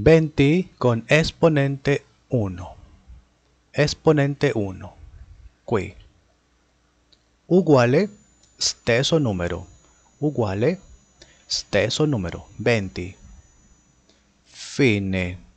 20 con exponente 1. Exponente 1. Qui. Uguale steso número, Uguale steso número, 20. Fine.